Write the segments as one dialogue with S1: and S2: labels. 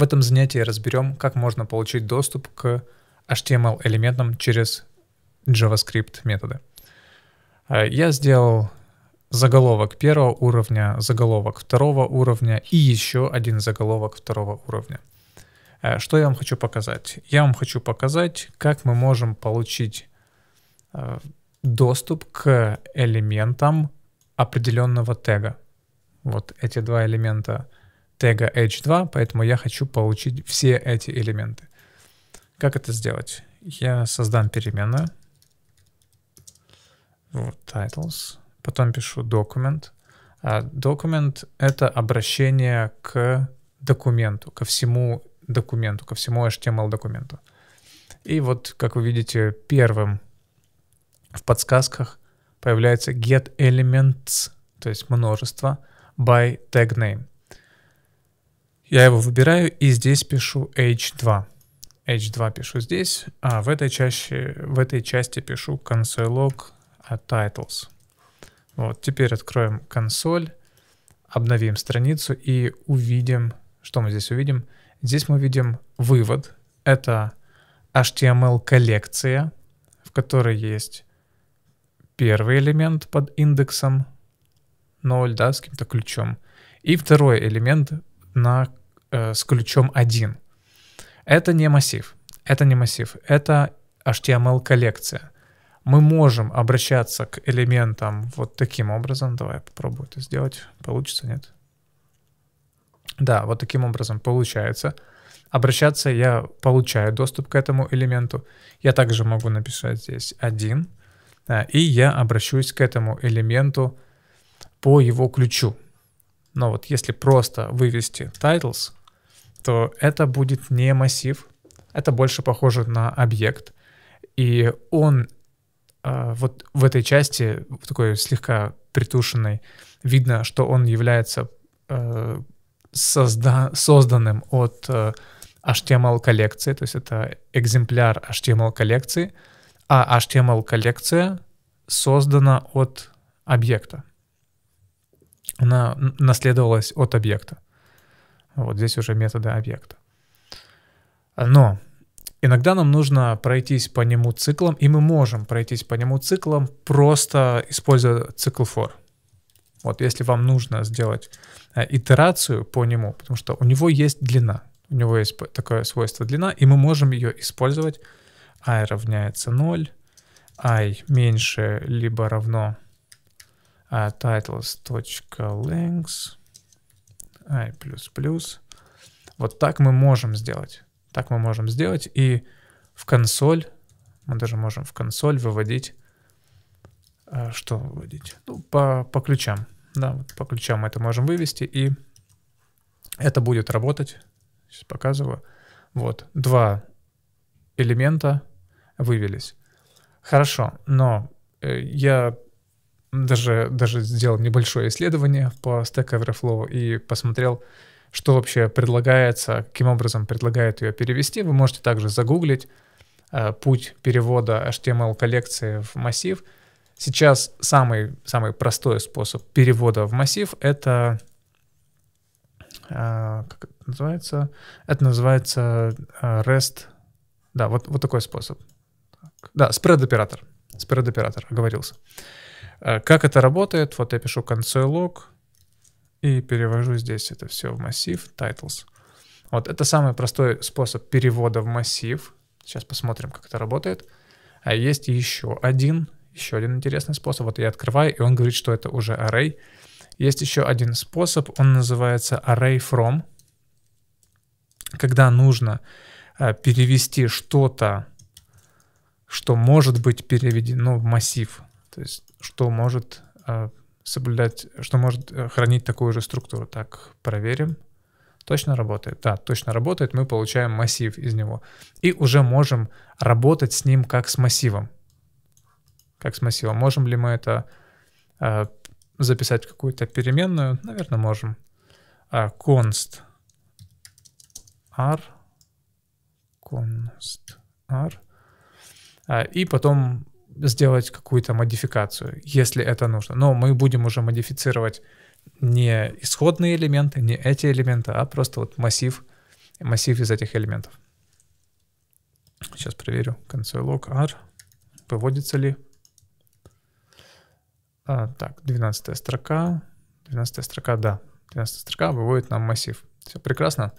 S1: В этом занятии разберем, как можно получить доступ к HTML-элементам через JavaScript методы. А, я сделал заголовок первого уровня, заголовок второго уровня и еще один заголовок второго уровня. А, что я вам хочу показать? Я вам хочу показать, как мы можем получить а, доступ к элементам определенного тега. Вот эти два элемента — тега h2, поэтому я хочу получить все эти элементы. Как это сделать? Я создам переменную. Вот, titles. Потом пишу document, а document это обращение к документу, ко всему документу, ко всему HTML-документу. И вот, как вы видите, первым в подсказках появляется get elements, то есть множество, by tag name. Я его выбираю и здесь пишу h2. h2 пишу здесь, а в этой, чаще, в этой части пишу log а titles. Вот, теперь откроем консоль, обновим страницу и увидим, что мы здесь увидим. Здесь мы видим вывод. Это HTML-коллекция, в которой есть первый элемент под индексом 0, да, с каким-то ключом, и второй элемент на э, с ключом 1. Это не массив. Это не массив. Это HTML-коллекция. Мы можем обращаться к элементам вот таким образом. Давай я попробую это сделать. Получится, нет? Да, вот таким образом получается. Обращаться я получаю доступ к этому элементу. Я также могу написать здесь 1. Да, и я обращусь к этому элементу по его ключу. Но вот если просто вывести titles, то это будет не массив, это больше похоже на объект. И он э, вот в этой части, в такой слегка притушенной, видно, что он является э, созда созданным от э, а, HTML коллекции, то есть это экземпляр HTML коллекции, а HTML коллекция создана от объекта. Она наследовалась от объекта. Вот здесь уже методы объекта. Но иногда нам нужно пройтись по нему циклом, и мы можем пройтись по нему циклом, просто используя цикл for. Вот если вам нужно сделать э, итерацию по нему, потому что у него есть длина, у него есть такое свойство длина, и мы можем ее использовать. i равняется 0, i меньше либо равно uh, э, titles.length i++. Вот так мы можем сделать. Так мы можем сделать. И в консоль, мы даже можем в консоль выводить, э, что выводить? Ну, по, по ключам. Да, по ключам мы это можем вывести, и это будет работать. Сейчас показываю. Вот, два элемента вывелись. Хорошо, но э, я даже, даже сделал небольшое исследование по Stack Overflow и посмотрел, что вообще предлагается, каким образом предлагают ее перевести. Вы можете также загуглить э, путь перевода HTML-коллекции в массив. Сейчас самый, самый простой способ перевода в массив — это... Э, как это называется? Это называется э, REST... Да, вот, вот такой способ. Да, spread оператор Spread оператор оговорился. Э, как это работает? Вот я пишу console.log и перевожу здесь это все в массив titles. Вот это самый простой способ перевода в массив. Сейчас посмотрим, как это работает. А есть еще один, еще один интересный способ. Вот я открываю, и он говорит, что это уже array. Есть еще один способ, он называется array from. Когда нужно э, перевести что-то, что может быть переведено в массив, то есть что может э, соблюдать, что может э, хранить такую же структуру. Так, проверим. Точно работает? Да, точно работает. Мы получаем массив из него. И уже можем работать с ним как с массивом. Как с массивом. Можем ли мы это э, записать в какую-то переменную? Наверное, можем. Э, const r. Const r. Э, и потом сделать какую-то модификацию, если это нужно. Но мы будем уже модифицировать не исходные элементы, не эти элементы, а просто вот массив, массив из этих элементов. Сейчас проверю. Console log r. Выводится ли? А, так, 12 строка. 12 строка, да. 12 строка выводит нам массив. Все прекрасно.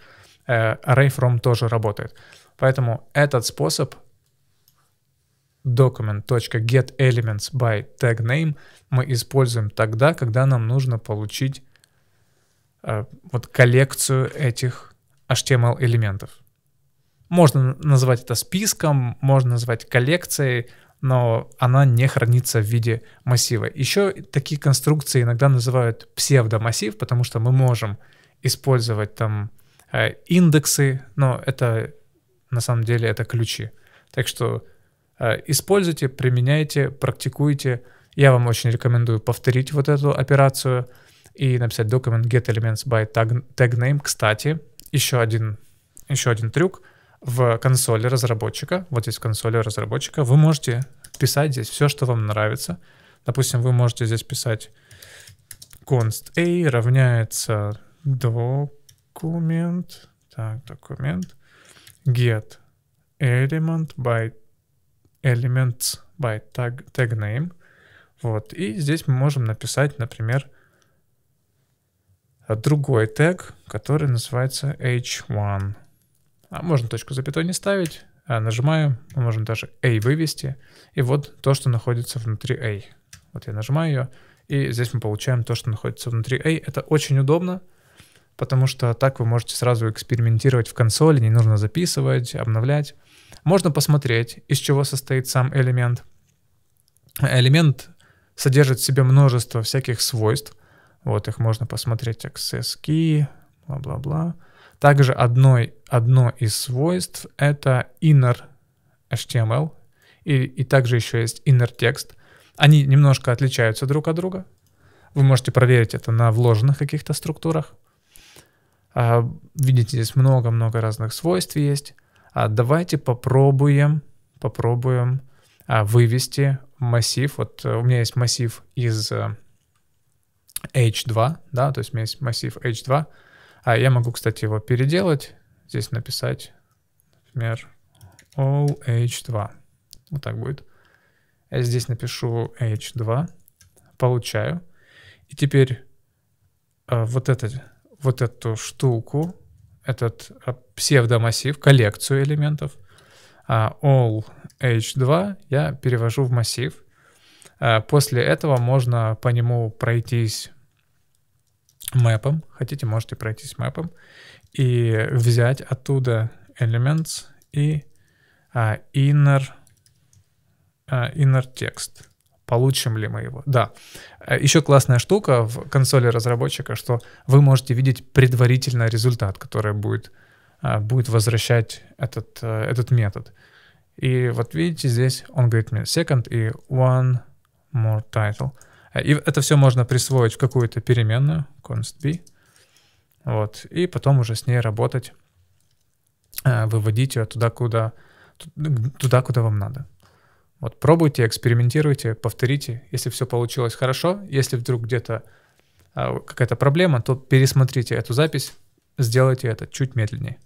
S1: Э, Array from тоже работает. Поэтому этот способ document.getElements by tag name мы используем тогда, когда нам нужно получить э, вот коллекцию этих HTML элементов. Можно назвать это списком, можно назвать коллекцией, но она не хранится в виде массива. Еще такие конструкции иногда называют псевдомассив, потому что мы можем использовать там э, индексы, но это на самом деле это ключи. Так что Э, используйте, применяйте, практикуйте. Я вам очень рекомендую повторить вот эту операцию и написать документ get elements by tag, tag name. Кстати, еще один, еще один трюк. В консоли разработчика, вот здесь в консоли разработчика, вы можете писать здесь все, что вам нравится. Допустим, вы можете здесь писать const a равняется документ, так, документ, get element by element by tag, tag name. Вот. И здесь мы можем написать, например, другой тег, который называется h1. А можно точку запятой не ставить. А нажимаю, мы можем даже a вывести. И вот то, что находится внутри a. Вот я нажимаю ее, и здесь мы получаем то, что находится внутри a. Это очень удобно, потому что так вы можете сразу экспериментировать в консоли, не нужно записывать, обновлять. Можно посмотреть, из чего состоит сам элемент. Элемент содержит в себе множество всяких свойств. Вот их можно посмотреть, access key, бла-бла-бла. Также одной, одно из свойств — это inner HTML, и, и также еще есть inner text. Они немножко отличаются друг от друга. Вы можете проверить это на вложенных каких-то структурах. А, видите, здесь много-много разных свойств есть. А давайте попробуем, попробуем а, вывести массив. Вот э, у меня есть массив из э, H2, да, то есть у меня есть массив H2. А я могу, кстати, его переделать, здесь написать, например, OH2. Вот так будет. Я здесь напишу H2, получаю. И теперь э, вот, этот, вот эту штуку, этот э, псевдомассив, коллекцию элементов. А, All H2 я перевожу в массив. А, после этого можно по нему пройтись мэпом. Хотите, можете пройтись мэпом. И взять оттуда elements и а, inner, inner text. Получим ли мы его? Да. Еще классная штука в консоли разработчика, что вы можете видеть предварительно результат, который будет а, будет возвращать этот, э, этот метод. И вот видите, здесь он говорит мне second и one more title. А, и это все можно присвоить в какую-то переменную, const b, вот, и потом уже с ней работать, а, выводить ее туда, куда, туда, куда вам надо. Вот пробуйте, экспериментируйте, повторите. Если все получилось хорошо, если вдруг где-то какая-то проблема, то пересмотрите эту запись, сделайте это чуть медленнее.